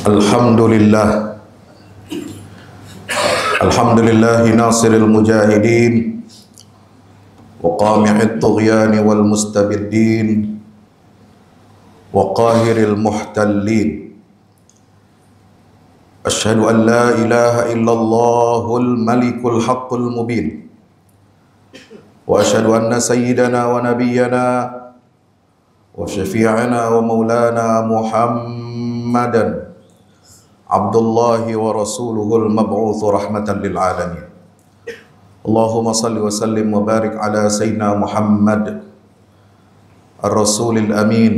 الحمد لله الحمد لله ناصر المجاهدين وقامع الطغيان والمستبدين وقاهر المحتلين أشهد أن لا إله إلا الله الملك الحق المبين وأشهد أن سيدنا ونبينا وشفيعنا ومولانا محمدًا عبد الله ورسوله المبعوث رحمة للعالمين اللهم صل وسلم وبارك على سيدنا محمد الرسول الأمين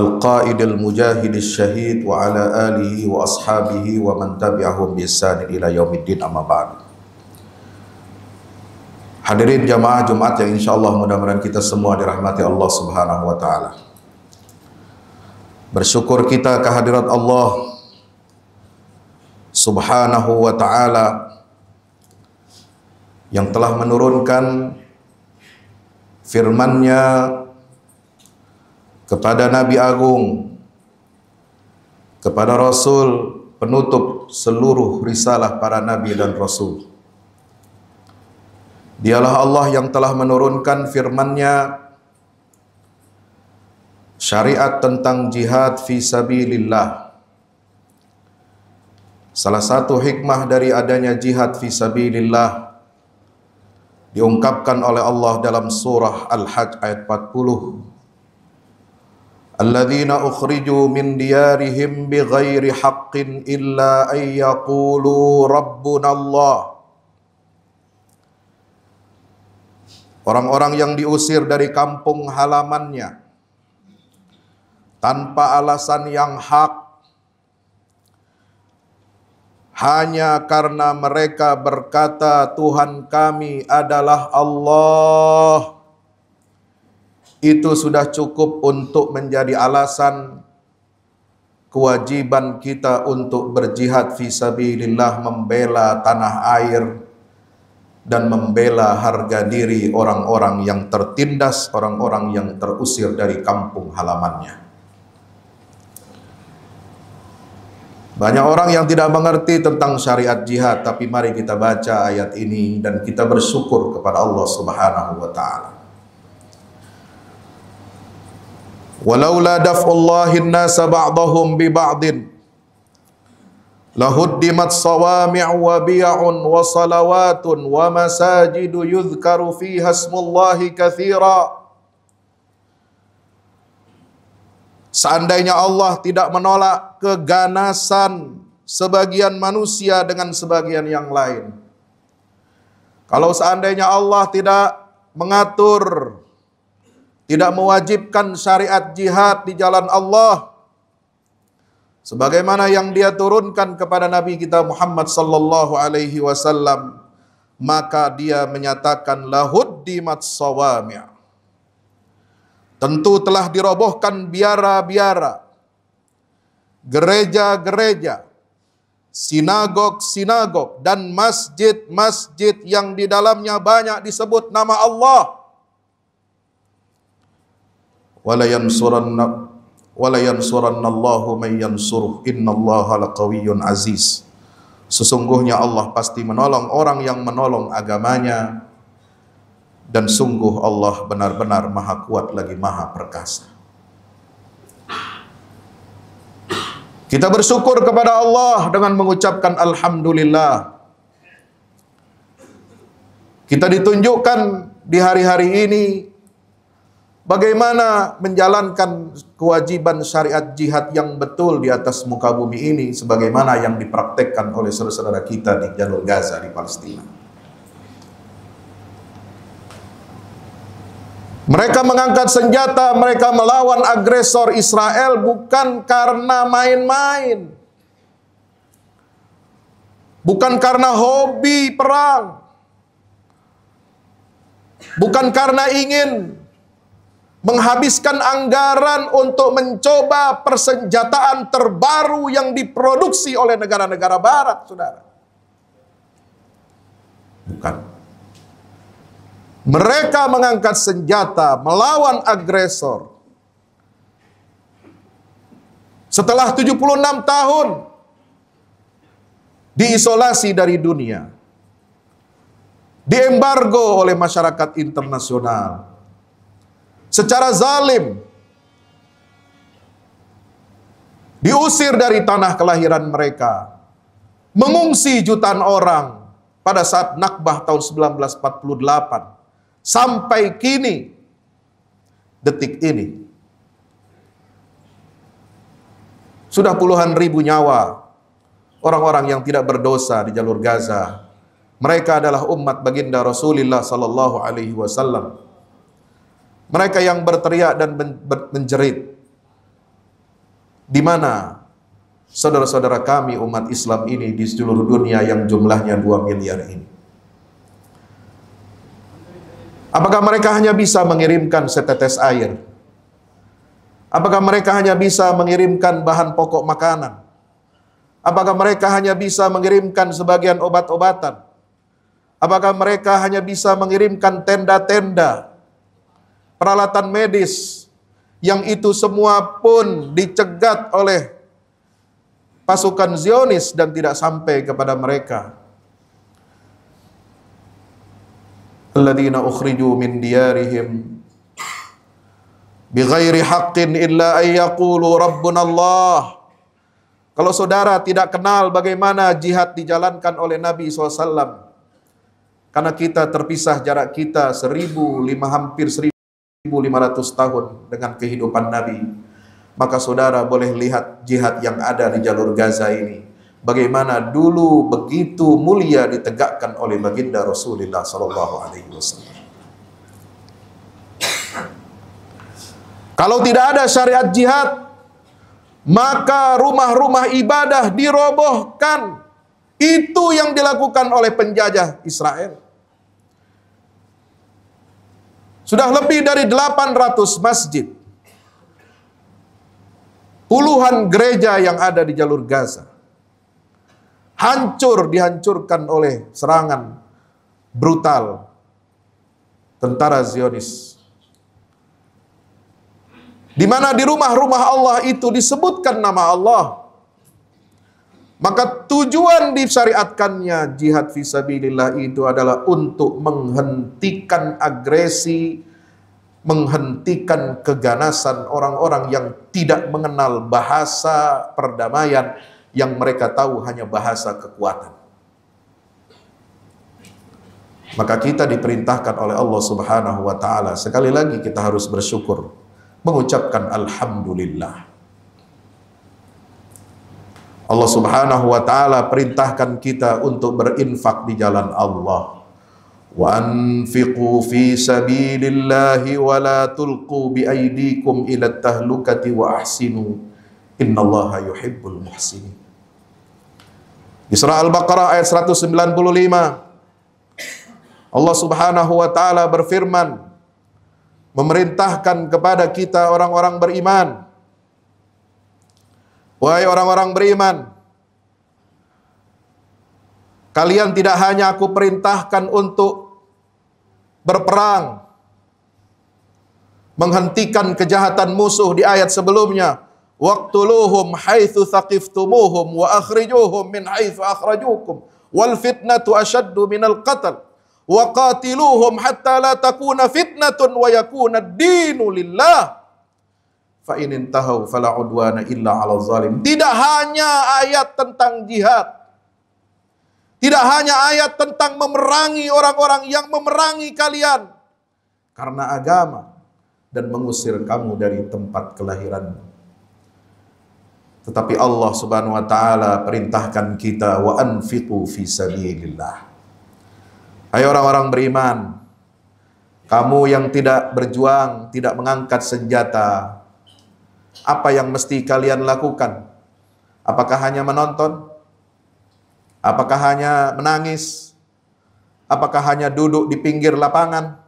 القائد المجاهد الشهيد وعلى آله وأصحابه ومن تبعهم بإحسان إلى يوم الدين أما بعد Hadirin jamaah Jumat yang insya Allah mudah-mudahan kita semua dirahmati Allah Subhanahu wa Ta'ala. Bersyukur kita kehadirat Allah Subhanahu wa taala yang telah menurunkan firman-Nya kepada Nabi Agung kepada Rasul penutup seluruh risalah para nabi dan rasul Dialah Allah yang telah menurunkan firman-Nya Syariat tentang jihad fi sabilillah. Salah satu hikmah dari adanya jihad fi sabilillah diungkapkan oleh Allah dalam surah Al-Hajj ayat 40. Alladzina ukhriju min diyarihim bighairi haqqin illa an yaqulu rabbunallah. Orang-orang yang diusir dari kampung halamannya tanpa alasan yang hak hanya karena mereka berkata Tuhan kami adalah Allah itu sudah cukup untuk menjadi alasan kewajiban kita untuk berjihad visabilillah membela tanah air dan membela harga diri orang-orang yang tertindas, orang-orang yang terusir dari kampung halamannya. Banyak orang yang tidak mengerti tentang syariat jihad, tapi mari kita baca ayat ini dan kita bersyukur kepada Allah Subhanahu wa taala. Walaula daf'ullahi an nas ba'dahum bi ba'din lahuddimat sawami'u wa bi'un wa salawatun wa masajidu yuzkaru fiha ismullahi katsiran Seandainya Allah tidak menolak keganasan sebagian manusia dengan sebagian yang lain. Kalau seandainya Allah tidak mengatur, tidak mewajibkan syariat jihad di jalan Allah, sebagaimana yang Dia turunkan kepada Nabi kita Muhammad sallallahu alaihi wasallam, maka Dia menyatakan lahud dimat Tentu telah dirobohkan biara-biara, gereja-gereja, sinagog-sinagog, dan masjid-masjid yang di dalamnya banyak disebut nama Allah. Walayansuranna walayansuranna innallaha laqawiyyun aziz. Sesungguhnya Allah pasti menolong orang yang menolong agamanya dan sungguh Allah benar-benar maha kuat lagi maha perkasa. Kita bersyukur kepada Allah dengan mengucapkan Alhamdulillah. Kita ditunjukkan di hari-hari ini bagaimana menjalankan kewajiban syariat jihad yang betul di atas muka bumi ini sebagaimana yang dipraktekkan oleh saudara-saudara kita di jalur Gaza di Palestina. Mereka mengangkat senjata, mereka melawan agresor Israel bukan karena main-main. Bukan karena hobi perang. Bukan karena ingin menghabiskan anggaran untuk mencoba persenjataan terbaru yang diproduksi oleh negara-negara barat, Saudara. Bukan. Mereka mengangkat senjata melawan agresor. Setelah 76 tahun diisolasi dari dunia, diembargo oleh masyarakat internasional. Secara zalim diusir dari tanah kelahiran mereka. Mengungsi jutaan orang pada saat Nakbah tahun 1948 sampai kini detik ini. Sudah puluhan ribu nyawa orang-orang yang tidak berdosa di jalur Gaza. Mereka adalah umat baginda Rasulullah sallallahu alaihi wasallam. Mereka yang berteriak dan menjerit. Di mana saudara-saudara kami umat Islam ini di seluruh dunia yang jumlahnya 2 miliar ini. Apakah mereka hanya bisa mengirimkan setetes air? Apakah mereka hanya bisa mengirimkan bahan pokok makanan? Apakah mereka hanya bisa mengirimkan sebagian obat-obatan? Apakah mereka hanya bisa mengirimkan tenda-tenda, peralatan medis yang itu semua pun dicegat oleh pasukan Zionis dan tidak sampai kepada mereka? الذين أخرجوا من ديارهم بغير حق إلا أن يقولوا ربنا الله Kalau saudara tidak kenal bagaimana jihad dijalankan oleh Nabi SAW, karena kita terpisah jarak kita seribu lima hampir seribu lima ratus tahun dengan kehidupan Nabi, maka saudara boleh lihat jihad yang ada di jalur Gaza ini bagaimana dulu begitu mulia ditegakkan oleh baginda Rasulullah Sallallahu Alaihi Wasallam. Kalau tidak ada syariat jihad, maka rumah-rumah ibadah dirobohkan. Itu yang dilakukan oleh penjajah Israel. Sudah lebih dari 800 masjid. Puluhan gereja yang ada di jalur Gaza hancur dihancurkan oleh serangan brutal tentara Zionis. Di mana di rumah-rumah Allah itu disebutkan nama Allah. Maka tujuan disyariatkannya jihad visabilillah itu adalah untuk menghentikan agresi, menghentikan keganasan orang-orang yang tidak mengenal bahasa perdamaian, yang mereka tahu hanya bahasa kekuatan. Maka kita diperintahkan oleh Allah Subhanahu wa taala. Sekali lagi kita harus bersyukur mengucapkan alhamdulillah. Allah Subhanahu wa taala perintahkan kita untuk berinfak di jalan Allah. Wa anfiqu fi sabilillahi wa la tulqu bi aydikum ila tahlukati wa ahsinu innallaha yuhibbul muhsinin di surah Al-Baqarah ayat 195 Allah Subhanahu wa taala berfirman memerintahkan kepada kita orang-orang beriman Wahai orang-orang beriman, kalian tidak hanya aku perintahkan untuk berperang, menghentikan kejahatan musuh di ayat sebelumnya, waqtuluhum haitsu thaqiftumuhum wa akhrijuhum min haitsu akhrajukum wal fitnatu ashaddu min al qatl wa qatiluhum hatta la takuna fitnatun wa yakuna ad-dinu lillah fa in intahu fala udwana illa 'ala zalim tidak hanya ayat tentang jihad tidak hanya ayat tentang memerangi orang-orang yang memerangi kalian karena agama dan mengusir kamu dari tempat kelahiranmu. Tetapi Allah Subhanahu wa taala perintahkan kita wa anfiqu fi sabilillah. Hai orang-orang beriman, kamu yang tidak berjuang, tidak mengangkat senjata, apa yang mesti kalian lakukan? Apakah hanya menonton? Apakah hanya menangis? Apakah hanya duduk di pinggir lapangan?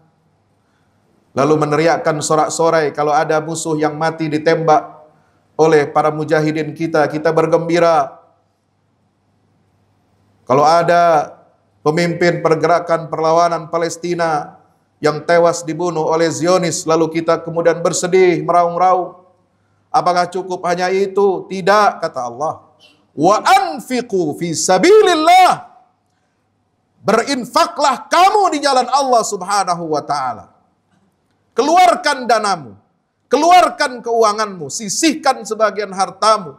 Lalu meneriakkan sorak-sorai kalau ada musuh yang mati ditembak oleh para mujahidin kita, kita bergembira. Kalau ada pemimpin pergerakan perlawanan Palestina yang tewas dibunuh oleh Zionis, lalu kita kemudian bersedih, meraung-raung. Apakah cukup hanya itu? Tidak, kata Allah. Wa anfiqu fi sabilillah. Berinfaklah kamu di jalan Allah Subhanahu wa taala. Keluarkan danamu Keluarkan keuanganmu, sisihkan sebagian hartamu.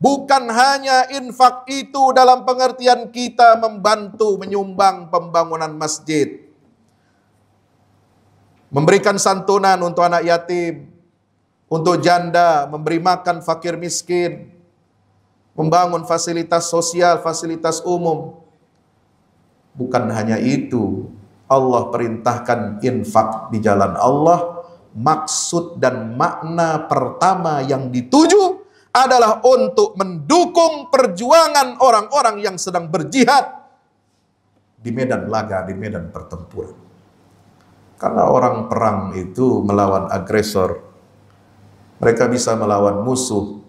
Bukan hanya infak itu dalam pengertian kita membantu menyumbang pembangunan masjid. Memberikan santunan untuk anak yatim, untuk janda, memberi makan fakir miskin, membangun fasilitas sosial, fasilitas umum. Bukan hanya itu, Allah perintahkan infak di jalan Allah maksud dan makna pertama yang dituju adalah untuk mendukung perjuangan orang-orang yang sedang berjihad di medan laga, di medan pertempuran. Karena orang perang itu melawan agresor, mereka bisa melawan musuh,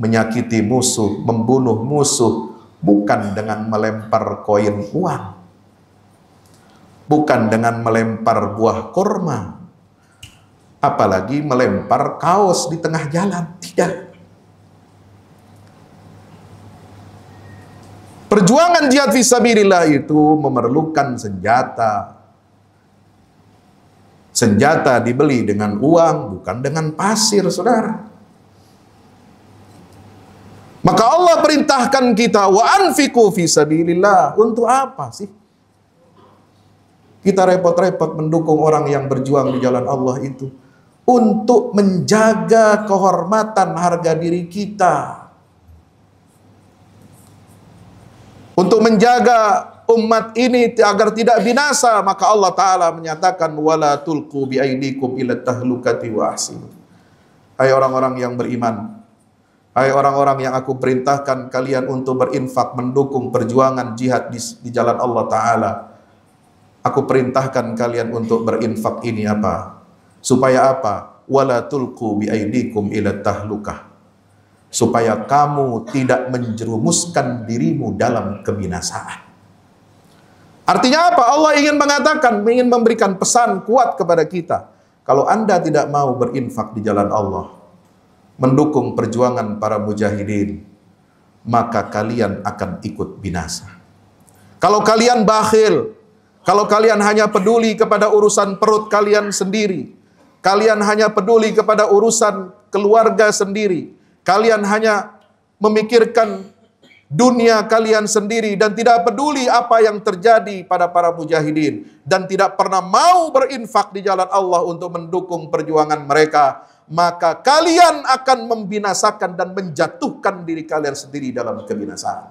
menyakiti musuh, membunuh musuh, bukan dengan melempar koin uang, bukan dengan melempar buah kurma, apalagi melempar kaos di tengah jalan. Tidak. Perjuangan jihad fisabilillah itu memerlukan senjata. Senjata dibeli dengan uang, bukan dengan pasir, saudara. Maka Allah perintahkan kita wa anfiku fisabilillah. Untuk apa sih? Kita repot-repot mendukung orang yang berjuang di jalan Allah itu untuk menjaga kehormatan harga diri kita. Untuk menjaga umat ini agar tidak binasa, maka Allah taala menyatakan wala tulqu bi ila tahlukati wa Hai orang-orang yang beriman, hai orang-orang yang aku perintahkan kalian untuk berinfak mendukung perjuangan jihad di, di jalan Allah taala. Aku perintahkan kalian untuk berinfak ini apa? Supaya apa? Wala tulqu aidikum ila tahlukah. Supaya kamu tidak menjerumuskan dirimu dalam kebinasaan. Artinya apa? Allah ingin mengatakan, ingin memberikan pesan kuat kepada kita. Kalau Anda tidak mau berinfak di jalan Allah, mendukung perjuangan para mujahidin, maka kalian akan ikut binasa. Kalau kalian bakhil, kalau kalian hanya peduli kepada urusan perut kalian sendiri, Kalian hanya peduli kepada urusan keluarga sendiri. Kalian hanya memikirkan dunia kalian sendiri dan tidak peduli apa yang terjadi pada para mujahidin dan tidak pernah mau berinfak di jalan Allah untuk mendukung perjuangan mereka maka kalian akan membinasakan dan menjatuhkan diri kalian sendiri dalam kebinasaan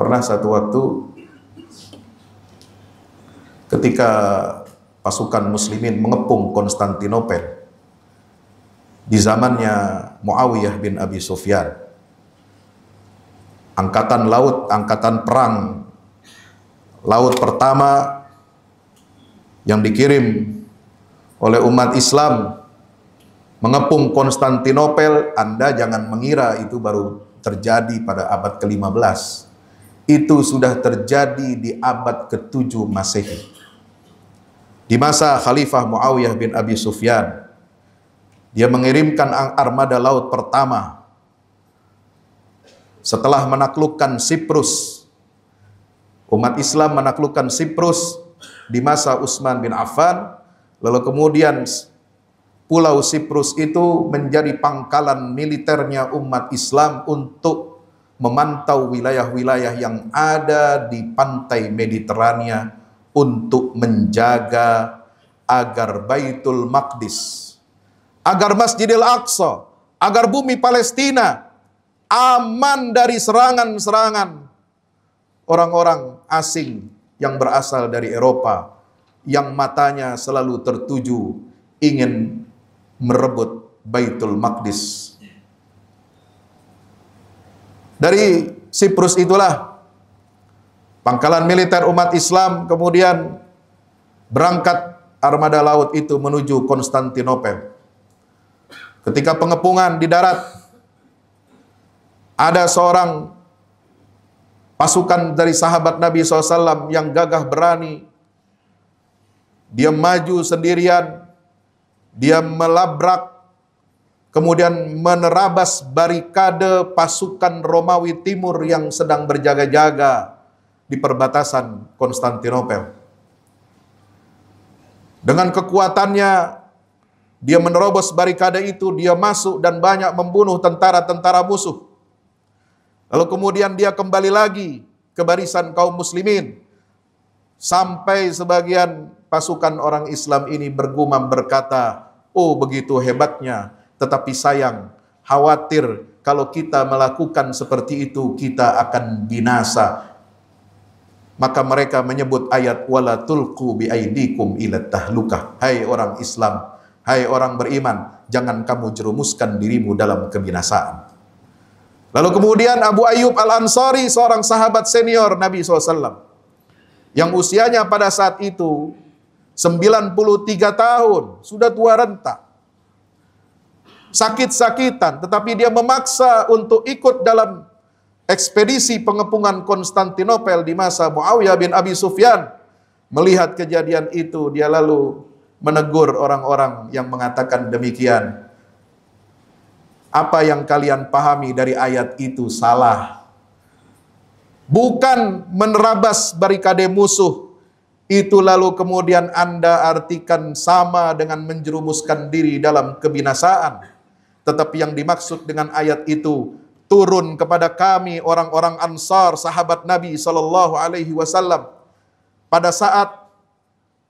pernah satu waktu ketika pasukan muslimin mengepung Konstantinopel di zamannya Muawiyah bin Abi Sufyan angkatan laut, angkatan perang laut pertama yang dikirim oleh umat Islam mengepung Konstantinopel Anda jangan mengira itu baru terjadi pada abad ke-15 itu sudah terjadi di abad ke-7 Masehi di masa Khalifah Muawiyah bin Abi Sufyan, dia mengirimkan armada laut pertama setelah menaklukkan Siprus. Umat Islam menaklukkan Siprus di masa Utsman bin Affan, lalu kemudian Pulau Siprus itu menjadi pangkalan militernya umat Islam untuk memantau wilayah-wilayah yang ada di pantai Mediterania untuk menjaga agar Baitul Maqdis, agar Masjidil Aqsa, agar bumi Palestina aman dari serangan-serangan orang-orang asing yang berasal dari Eropa yang matanya selalu tertuju ingin merebut Baitul Maqdis. Dari Siprus itulah Pangkalan militer umat Islam kemudian berangkat armada laut itu menuju Konstantinopel. Ketika pengepungan di darat, ada seorang pasukan dari sahabat Nabi SAW yang gagah berani. Dia maju sendirian, dia melabrak, kemudian menerabas barikade pasukan Romawi Timur yang sedang berjaga-jaga di perbatasan Konstantinopel. Dengan kekuatannya, dia menerobos barikade itu, dia masuk dan banyak membunuh tentara-tentara musuh. Lalu kemudian dia kembali lagi ke barisan kaum muslimin. Sampai sebagian pasukan orang Islam ini bergumam berkata, Oh begitu hebatnya, tetapi sayang, khawatir kalau kita melakukan seperti itu, kita akan binasa maka mereka menyebut ayat wala tulqu bi aidikum ila tahlukah. Hai orang Islam, hai orang beriman, jangan kamu jerumuskan dirimu dalam kebinasaan. Lalu kemudian Abu Ayyub Al-Ansari seorang sahabat senior Nabi SAW yang usianya pada saat itu 93 tahun, sudah tua renta. Sakit-sakitan, tetapi dia memaksa untuk ikut dalam ekspedisi pengepungan Konstantinopel di masa Muawiyah bin Abi Sufyan melihat kejadian itu dia lalu menegur orang-orang yang mengatakan demikian apa yang kalian pahami dari ayat itu salah bukan menerabas barikade musuh itu lalu kemudian Anda artikan sama dengan menjerumuskan diri dalam kebinasaan tetapi yang dimaksud dengan ayat itu turun kepada kami orang-orang Ansar sahabat Nabi sallallahu alaihi wasallam pada saat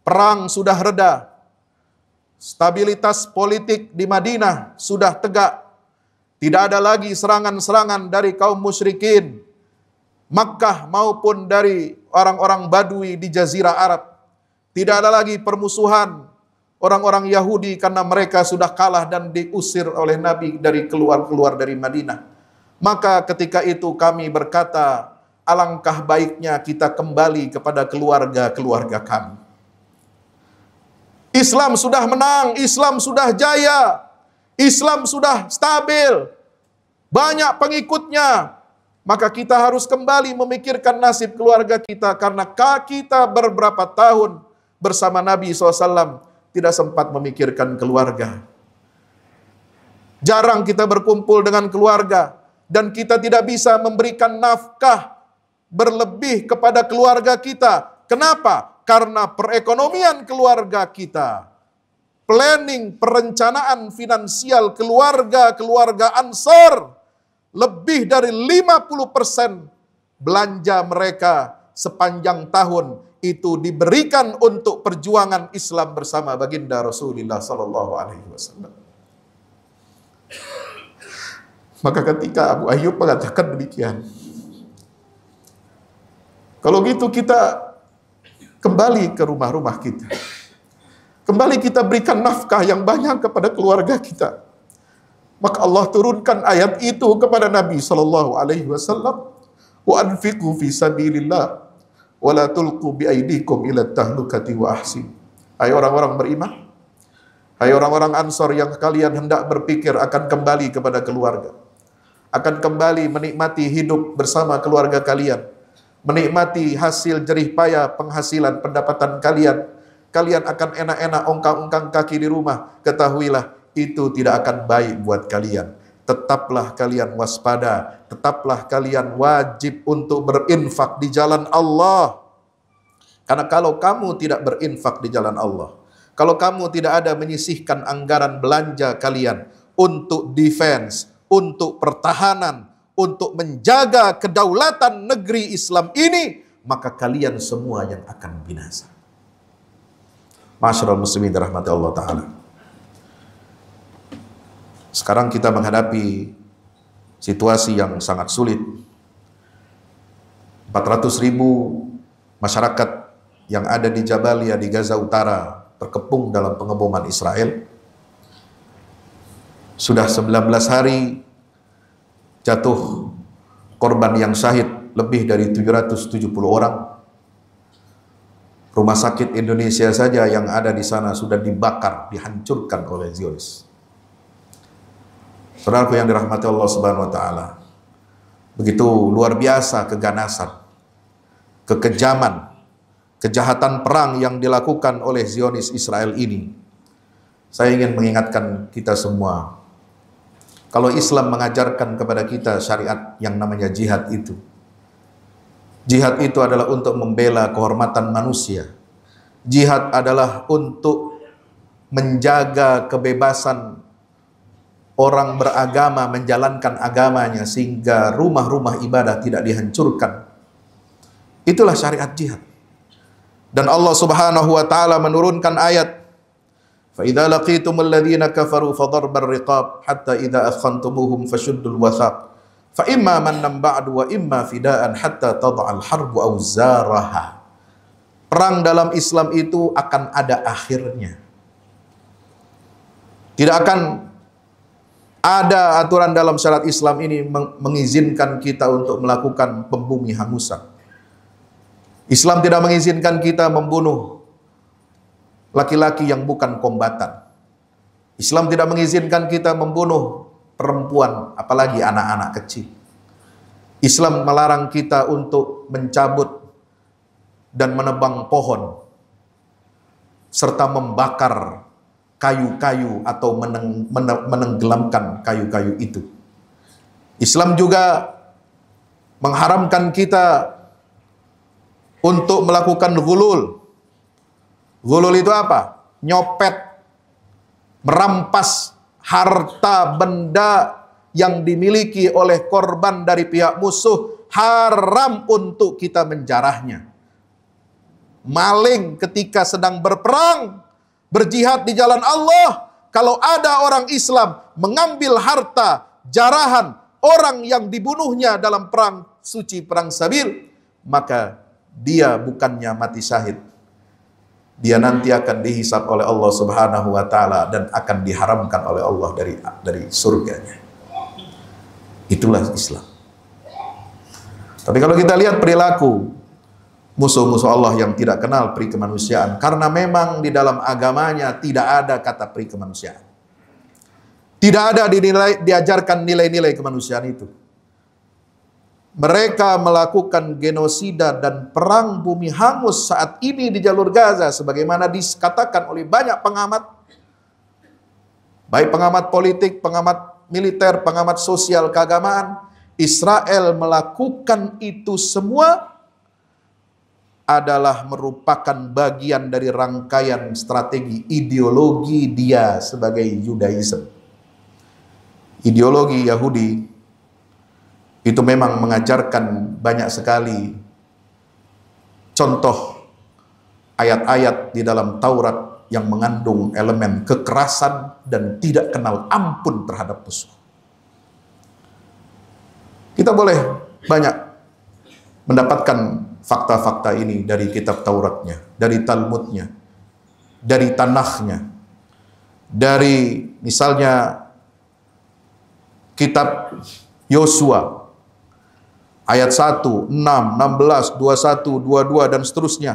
perang sudah reda stabilitas politik di Madinah sudah tegak tidak ada lagi serangan-serangan dari kaum musyrikin Makkah maupun dari orang-orang Badui di jazirah Arab tidak ada lagi permusuhan orang-orang Yahudi karena mereka sudah kalah dan diusir oleh Nabi dari keluar-keluar dari Madinah maka ketika itu kami berkata, alangkah baiknya kita kembali kepada keluarga-keluarga kami. Islam sudah menang, Islam sudah jaya, Islam sudah stabil, banyak pengikutnya. Maka kita harus kembali memikirkan nasib keluarga kita karena kita beberapa tahun bersama Nabi SAW tidak sempat memikirkan keluarga. Jarang kita berkumpul dengan keluarga dan kita tidak bisa memberikan nafkah berlebih kepada keluarga kita. Kenapa? Karena perekonomian keluarga kita, planning perencanaan finansial keluarga-keluarga Ansor lebih dari 50% belanja mereka sepanjang tahun itu diberikan untuk perjuangan Islam bersama baginda Rasulullah sallallahu alaihi wasallam. Maka ketika Abu Ayyub mengatakan demikian, kalau gitu kita kembali ke rumah-rumah kita. Kembali kita berikan nafkah yang banyak kepada keluarga kita. Maka Allah turunkan ayat itu kepada Nabi Shallallahu Alaihi Wasallam. Wa anfiqu fi sabilillah wa tulku bi aidikum ila tahlukati wa ahsin. Hai orang-orang beriman, hai orang-orang Ansor yang kalian hendak berpikir akan kembali kepada keluarga akan kembali menikmati hidup bersama keluarga kalian, menikmati hasil jerih payah penghasilan pendapatan kalian. Kalian akan enak-enak ongkang-ongkang kaki di rumah. Ketahuilah, itu tidak akan baik buat kalian. Tetaplah kalian waspada, tetaplah kalian wajib untuk berinfak di jalan Allah. Karena kalau kamu tidak berinfak di jalan Allah, kalau kamu tidak ada menyisihkan anggaran belanja kalian untuk defense, untuk pertahanan, untuk menjaga kedaulatan negeri Islam ini, maka kalian semua yang akan binasa. Masyarakat muslimin dirahmati Allah Ta'ala. Sekarang kita menghadapi situasi yang sangat sulit. 400 ribu masyarakat yang ada di Jabalia di Gaza Utara terkepung dalam pengeboman Israel. Sudah 19 hari jatuh korban yang syahid lebih dari 770 orang. Rumah sakit Indonesia saja yang ada di sana sudah dibakar, dihancurkan oleh Zionis. Saudaraku yang dirahmati Allah Subhanahu wa taala. Begitu luar biasa keganasan, kekejaman, kejahatan perang yang dilakukan oleh Zionis Israel ini. Saya ingin mengingatkan kita semua kalau Islam mengajarkan kepada kita syariat yang namanya jihad itu. Jihad itu adalah untuk membela kehormatan manusia. Jihad adalah untuk menjaga kebebasan orang beragama menjalankan agamanya sehingga rumah-rumah ibadah tidak dihancurkan. Itulah syariat jihad. Dan Allah Subhanahu wa taala menurunkan ayat فإذا لقيتم الذين كفروا فضرب الرقاب حتى إذا أثخنتموهم فشدوا الوثاق فإما من بعد وإما فداء حتى تضع الحرب أوزارها Perang dalam Islam itu akan ada akhirnya. Tidak akan ada aturan dalam syariat Islam ini mengizinkan kita untuk melakukan pembumi hangusan. Islam tidak mengizinkan kita membunuh laki-laki yang bukan kombatan. Islam tidak mengizinkan kita membunuh perempuan, apalagi anak-anak kecil. Islam melarang kita untuk mencabut dan menebang pohon, serta membakar kayu-kayu atau meneng, menenggelamkan kayu-kayu itu. Islam juga mengharamkan kita untuk melakukan gulul, Gulul itu apa? Nyopet, merampas harta benda yang dimiliki oleh korban dari pihak musuh haram untuk kita menjarahnya. Maling ketika sedang berperang, berjihad di jalan Allah, kalau ada orang Islam mengambil harta jarahan orang yang dibunuhnya dalam perang suci perang Sabir, maka dia bukannya mati syahid, dia nanti akan dihisap oleh Allah Subhanahu wa taala dan akan diharamkan oleh Allah dari dari surganya. Itulah Islam. Tapi kalau kita lihat perilaku musuh-musuh Allah yang tidak kenal peri kemanusiaan karena memang di dalam agamanya tidak ada kata peri kemanusiaan. Tidak ada dinilai diajarkan nilai-nilai kemanusiaan itu mereka melakukan genosida dan perang bumi hangus saat ini di jalur Gaza sebagaimana dikatakan oleh banyak pengamat baik pengamat politik, pengamat militer, pengamat sosial keagamaan Israel melakukan itu semua adalah merupakan bagian dari rangkaian strategi ideologi dia sebagai Yudaisme, Ideologi Yahudi itu memang mengajarkan banyak sekali contoh ayat-ayat di dalam Taurat yang mengandung elemen kekerasan dan tidak kenal ampun terhadap musuh. Kita boleh banyak mendapatkan fakta-fakta ini dari kitab Tauratnya, dari Talmudnya, dari Tanahnya, dari misalnya kitab Yosua ayat 1, 6, 16, 21, 22 dan seterusnya.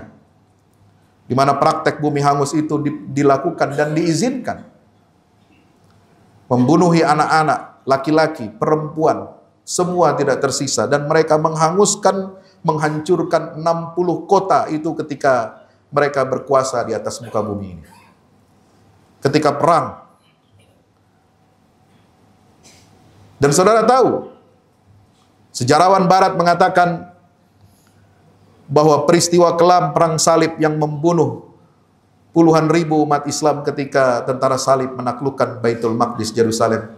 Di mana praktek bumi hangus itu dilakukan dan diizinkan. Membunuhi anak-anak, laki-laki, perempuan, semua tidak tersisa dan mereka menghanguskan, menghancurkan 60 kota itu ketika mereka berkuasa di atas muka bumi ini. Ketika perang. Dan saudara tahu, Sejarawan Barat mengatakan bahwa peristiwa kelam perang salib yang membunuh puluhan ribu umat Islam ketika tentara salib menaklukkan Baitul Maqdis Yerusalem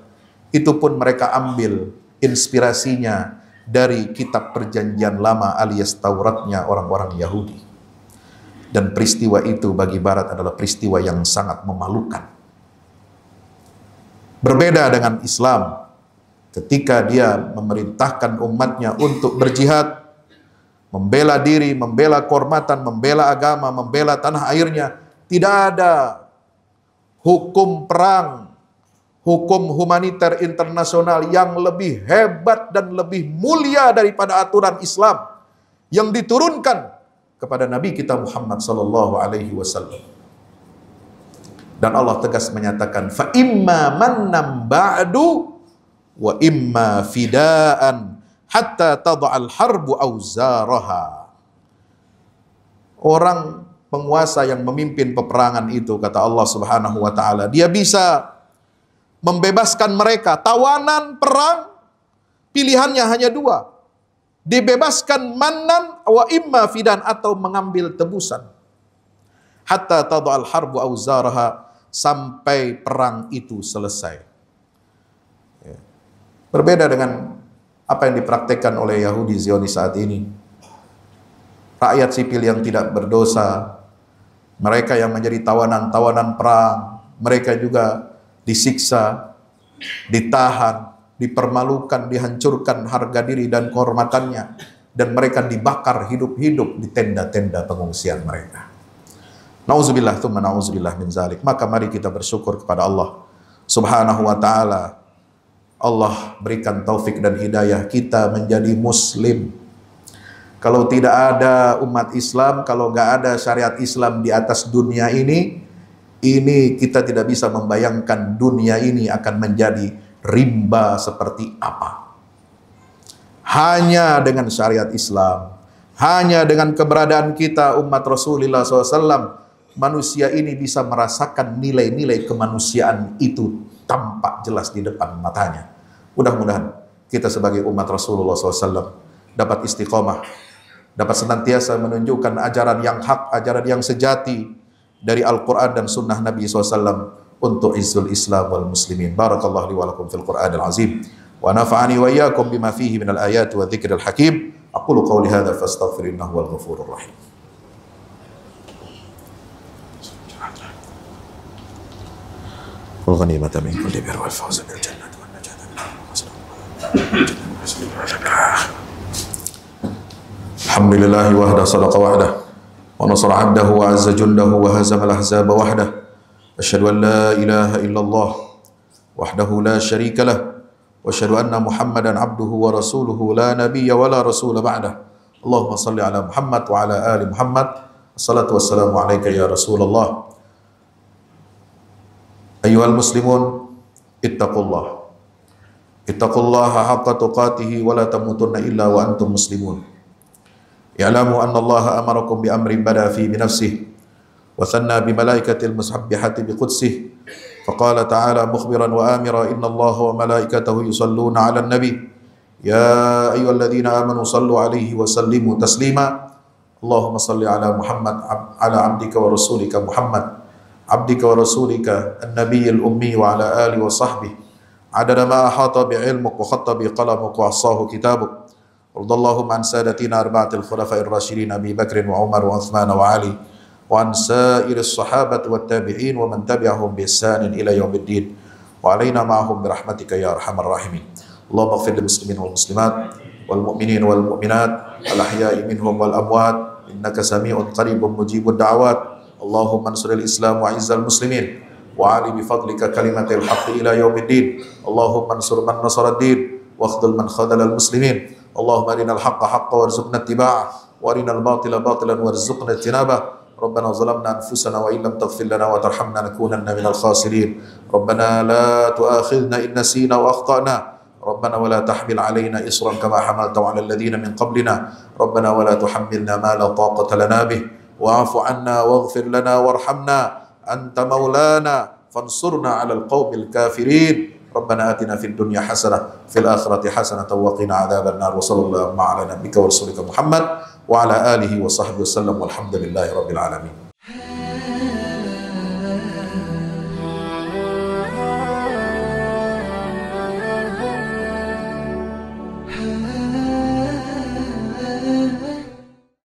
itu pun mereka ambil inspirasinya dari kitab perjanjian lama alias Tauratnya orang-orang Yahudi. Dan peristiwa itu bagi Barat adalah peristiwa yang sangat memalukan. Berbeda dengan Islam, ketika dia memerintahkan umatnya untuk berjihad, membela diri, membela kehormatan, membela agama, membela tanah airnya, tidak ada hukum perang, hukum humaniter internasional yang lebih hebat dan lebih mulia daripada aturan Islam yang diturunkan kepada Nabi kita Muhammad sallallahu alaihi wasallam. Dan Allah tegas menyatakan fa imma mannam ba'du wa imma fidaan hatta tada'al harbu auzaraha. Orang penguasa yang memimpin peperangan itu kata Allah Subhanahu wa taala, dia bisa membebaskan mereka tawanan perang pilihannya hanya dua dibebaskan manan wa imma fidan atau mengambil tebusan hatta tada'al harbu auzaraha sampai perang itu selesai Berbeda dengan apa yang dipraktekkan oleh Yahudi Zionis saat ini. Rakyat sipil yang tidak berdosa, mereka yang menjadi tawanan-tawanan perang, mereka juga disiksa, ditahan, dipermalukan, dihancurkan harga diri dan kehormatannya, dan mereka dibakar hidup-hidup di tenda-tenda pengungsian mereka. Nauzubillah, thumma nauzubillah min zalik. Maka mari kita bersyukur kepada Allah subhanahu wa ta'ala Allah berikan taufik dan hidayah kita menjadi muslim. Kalau tidak ada umat Islam, kalau nggak ada syariat Islam di atas dunia ini, ini kita tidak bisa membayangkan dunia ini akan menjadi rimba seperti apa. Hanya dengan syariat Islam, hanya dengan keberadaan kita umat Rasulullah SAW, manusia ini bisa merasakan nilai-nilai kemanusiaan itu tampak jelas di depan matanya. Mudah-mudahan kita sebagai umat Rasulullah SAW dapat istiqomah, dapat senantiasa menunjukkan ajaran yang hak, ajaran yang sejati dari Al-Quran dan Sunnah Nabi SAW untuk izzul Islam wal muslimin. Barakallahu li walakum fil Qur'an al-azim. Wa nafa'ani wa iyyakum bima fihi min al-ayat wa dzikr dhikril hakim. Aqulu qawli hadha fastaghfirinnahu wal ghafurur rahim. والغنيمة من كل بر والفوز بالجنة والنجاة من الحمد لله وحده صدق وحده ونصر عبده وعز جله وهزم الأحزاب وحده أشهد أن لا إله إلا الله وحده لا شريك له واشهد ان محمدا عبده ورسوله لا نبي ولا رسول بعده اللهم صل على محمد وعلى ال محمد الصلاه والسلام عليك يا رسول الله أيها المسلمون اتقوا الله اتقوا الله حق تقاته ولا تموتن إلا وأنتم مسلمون اعلموا أن الله أمركم بأمر بدأ فيه بنفسه وثنى بملائكة المسبحة بقدسه فقال تعالى مخبرا وآمرا إن الله وملائكته يصلون على النبي يا أيها الذين آمنوا صلوا عليه وسلموا تسليما اللهم صل على محمد على عبدك ورسولك محمد عبدك ورسولك النبي الأمي وعلى آله وصحبه عدد ما أحاط بعلمك وخط بقلمك وأحصاه كتابك وارض اللهم عن سادتنا أربعة الخلفاء الراشدين أبي بكر وعمر وعثمان وعلي وعن سائر الصحابة والتابعين ومن تبعهم بإحسان إلى يوم الدين وعلينا معهم برحمتك يا أرحم الراحمين اللهم اغفر للمسلمين والمسلمات والمؤمنين والمؤمنات الأحياء منهم والأموات إنك سميع قريب مجيب الدعوات اللهم انصر الإسلام وعز المسلمين وعلي بفضلك كلمة الحق إلى يوم الدين اللهم انصر من نصر الدين واخذل من خذل المسلمين اللهم أرنا الحق حقا وارزقنا اتباعه وأرنا الباطل باطلا وارزقنا اجتنابه ربنا ظلمنا أنفسنا وإن لم تغفر لنا وترحمنا نكونن من الخاسرين ربنا لا تؤاخذنا إن نسينا وأخطأنا ربنا ولا تحمل علينا إصرا كما حملته على الذين من قبلنا ربنا ولا تحملنا ما لا طاقة لنا به واعف عنا واغفر لنا وارحمنا أنت مولانا فانصرنا على القوم الكافرين ربنا آتنا في الدنيا حسنة في الآخرة حسنة وقنا عذاب النار وصلى الله على نبيك ورسولك محمد وعلى آله وصحبه وسلم والحمد لله رب العالمين